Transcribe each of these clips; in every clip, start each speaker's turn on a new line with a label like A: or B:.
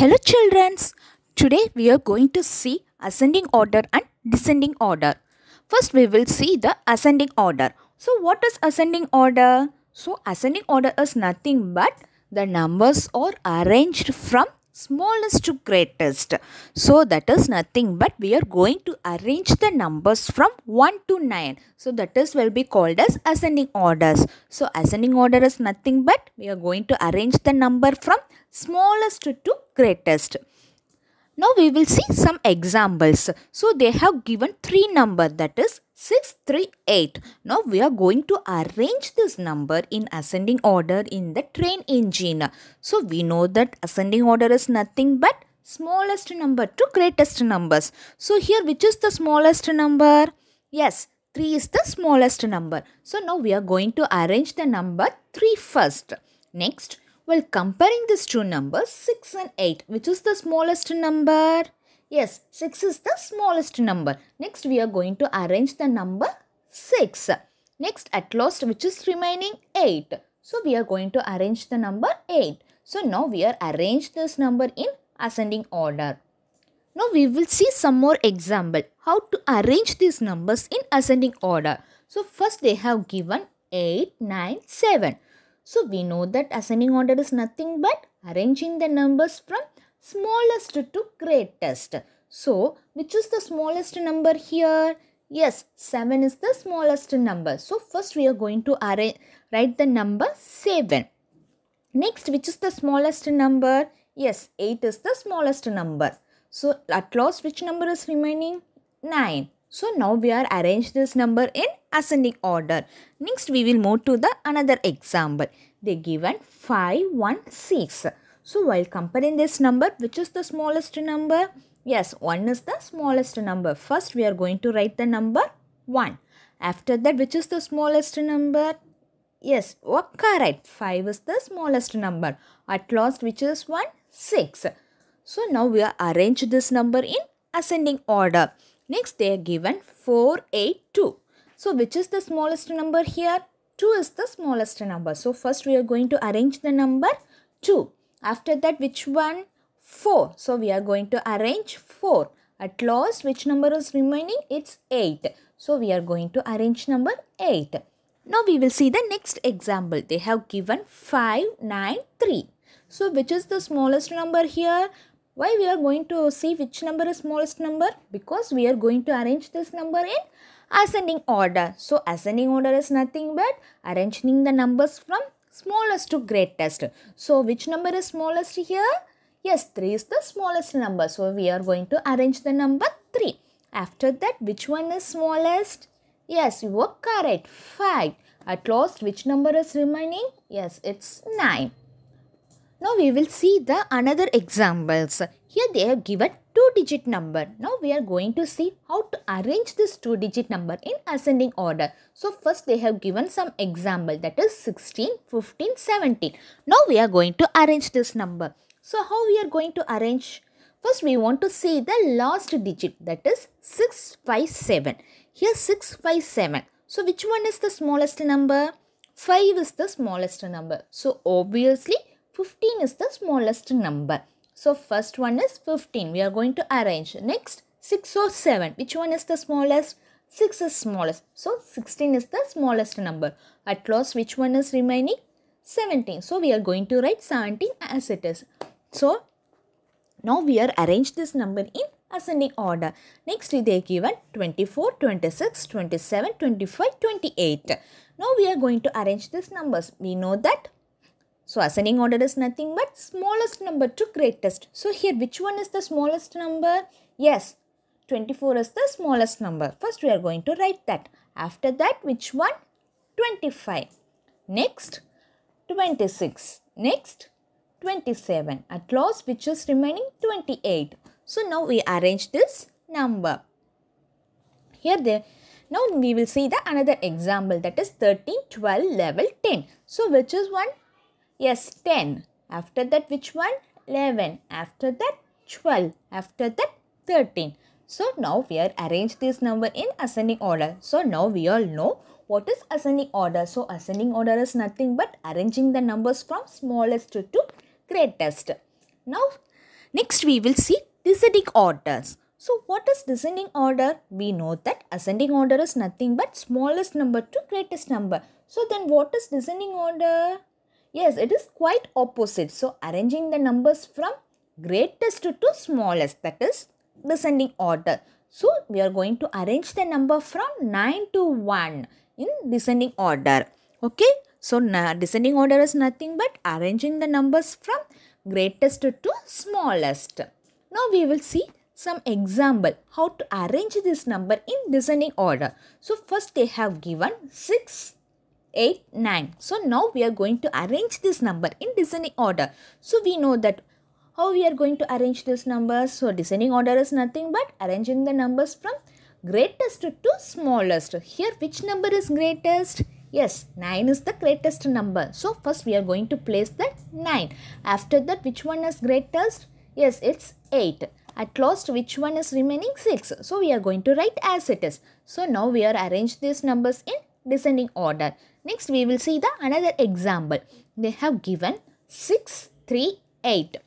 A: Hello children, today we are going to see ascending order and descending order. First we will see the ascending order. So what is ascending order? So ascending order is nothing but the numbers are arranged from smallest to greatest. So that is nothing but we are going to arrange the numbers from 1 to 9. So that is will be called as ascending orders. So ascending order is nothing but we are going to arrange the number from smallest to greatest. Now we will see some examples. So they have given three number that is 6, 3, 8. Now we are going to arrange this number in ascending order in the train engine. So we know that ascending order is nothing but smallest number to greatest numbers. So here which is the smallest number? Yes, 3 is the smallest number. So now we are going to arrange the number 3 first. Next well, comparing these two numbers, 6 and 8, which is the smallest number? Yes, 6 is the smallest number. Next, we are going to arrange the number 6. Next, at last, which is remaining 8. So, we are going to arrange the number 8. So, now we are arrange this number in ascending order. Now, we will see some more example. How to arrange these numbers in ascending order. So, first they have given 8, 9, 7. So we know that ascending order is nothing but arranging the numbers from smallest to greatest. So which is the smallest number here? Yes, 7 is the smallest number. So first we are going to write the number 7. Next, which is the smallest number? Yes, 8 is the smallest number. So at last, which number is remaining? 9. So now we are arrange this number in ascending order. Next we will move to the another example. They given 516. So while comparing this number, which is the smallest number? Yes, 1 is the smallest number. First we are going to write the number 1. After that, which is the smallest number? Yes, oh, correct. 5 is the smallest number. At last, which is 1? 6. So now we are arrange this number in ascending order. Next they are given 4, 8, 2. So which is the smallest number here? 2 is the smallest number. So first we are going to arrange the number 2. After that which one? 4. So we are going to arrange 4. At last which number is remaining? It's 8. So we are going to arrange number 8. Now we will see the next example. They have given 5, 9, 3. So which is the smallest number here? Why we are going to see which number is smallest number? Because we are going to arrange this number in ascending order. So ascending order is nothing but arranging the numbers from smallest to greatest. So which number is smallest here? Yes, 3 is the smallest number. So we are going to arrange the number 3. After that, which one is smallest? Yes, you were correct. 5. At last, which number is remaining? Yes, it's 9. Now we will see the another examples. Here they have given two digit number. Now we are going to see how to arrange this two digit number in ascending order. So first they have given some example that is 16, 15, 17. Now we are going to arrange this number. So how we are going to arrange? First we want to see the last digit that is 657. Here 657. So which one is the smallest number? 5 is the smallest number. So obviously 15 is the smallest number. So first one is 15. We are going to arrange. Next 6 or 7. Which one is the smallest? 6 is smallest. So 16 is the smallest number. At last which one is remaining? 17. So we are going to write 17 as it is. So now we are arrange this number in ascending order. Next they given 24, 26, 27, 25, 28. Now we are going to arrange these numbers. We know that so ascending order is nothing but smallest number to greatest. So here which one is the smallest number? Yes, 24 is the smallest number. First we are going to write that. After that which one? 25. Next 26. Next 27. At last which is remaining 28. So now we arrange this number. Here there. Now we will see the another example that is 13, 12, level 10. So which is one? Yes, 10. After that, which one? 11. After that, 12. After that, 13. So now we are arrange this number in ascending order. So now we all know what is ascending order. So ascending order is nothing but arranging the numbers from smallest to greatest. Now next we will see descending orders. So what is descending order? We know that ascending order is nothing but smallest number to greatest number. So then what is descending order? Yes, it is quite opposite. So, arranging the numbers from greatest to smallest that is descending order. So, we are going to arrange the number from 9 to 1 in descending order. Okay. So, descending order is nothing but arranging the numbers from greatest to smallest. Now, we will see some example how to arrange this number in descending order. So, first they have given 6, 8, 9. So now we are going to arrange this number in descending order. So we know that how we are going to arrange those numbers. So descending order is nothing but arranging the numbers from greatest to smallest. Here which number is greatest? Yes, 9 is the greatest number. So first we are going to place that 9. After that which one is greatest? Yes, it's 8. At last which one is remaining? 6. So we are going to write as it is. So now we are arrange these numbers in descending order. Next we will see the another example. They have given 6, 3, 8.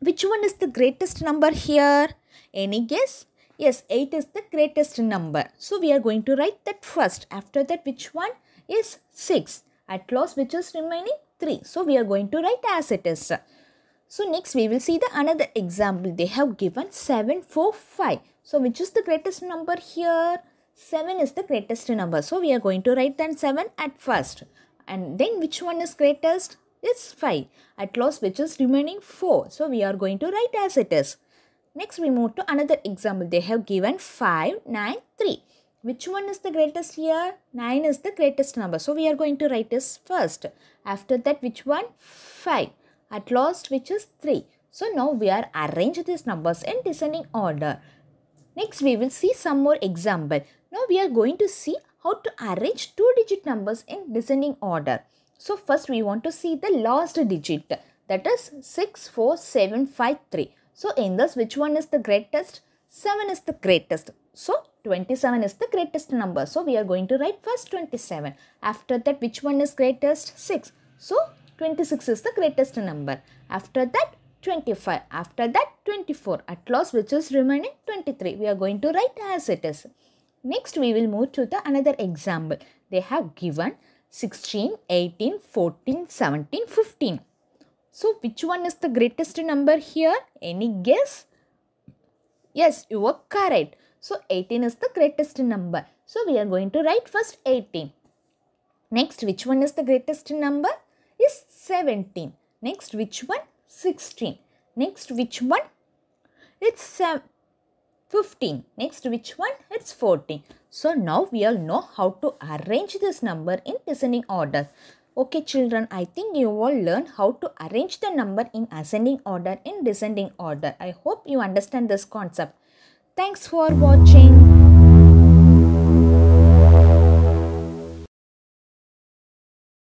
A: Which one is the greatest number here? Any guess? Yes, 8 is the greatest number. So we are going to write that first. After that which one is 6. At last which is remaining 3. So we are going to write as it is. So next we will see the another example. They have given 7, 4, 5. So which is the greatest number here? 7 is the greatest number. So we are going to write then 7 at first. And then which one is greatest? It's 5. At last which is remaining 4. So we are going to write as it is. Next we move to another example. They have given 5, 9, 3. Which one is the greatest here? 9 is the greatest number. So we are going to write as first. After that which one? 5. At last which is 3. So now we are arrange these numbers in descending order. Next we will see some more example. Now we are going to see how to arrange two digit numbers in descending order. So first we want to see the last digit that is 64753. So in this which one is the greatest? 7 is the greatest. So 27 is the greatest number. So we are going to write first 27. After that which one is greatest? 6. So 26 is the greatest number. After that 25. After that 24. At last which is remaining 23. We are going to write as it is. Next we will move to the another example. They have given 16, 18, 14, 17, 15. So which one is the greatest number here? Any guess? Yes, you are correct. So 18 is the greatest number. So we are going to write first 18. Next which one is the greatest number? Is 17. Next which one? 16. Next which one? It's 7. 15. Next which one? It's 14. So now we all know how to arrange this number in descending order. Okay children, I think you all learn how to arrange the number in ascending order in descending order. I hope you understand this concept. Thanks for watching.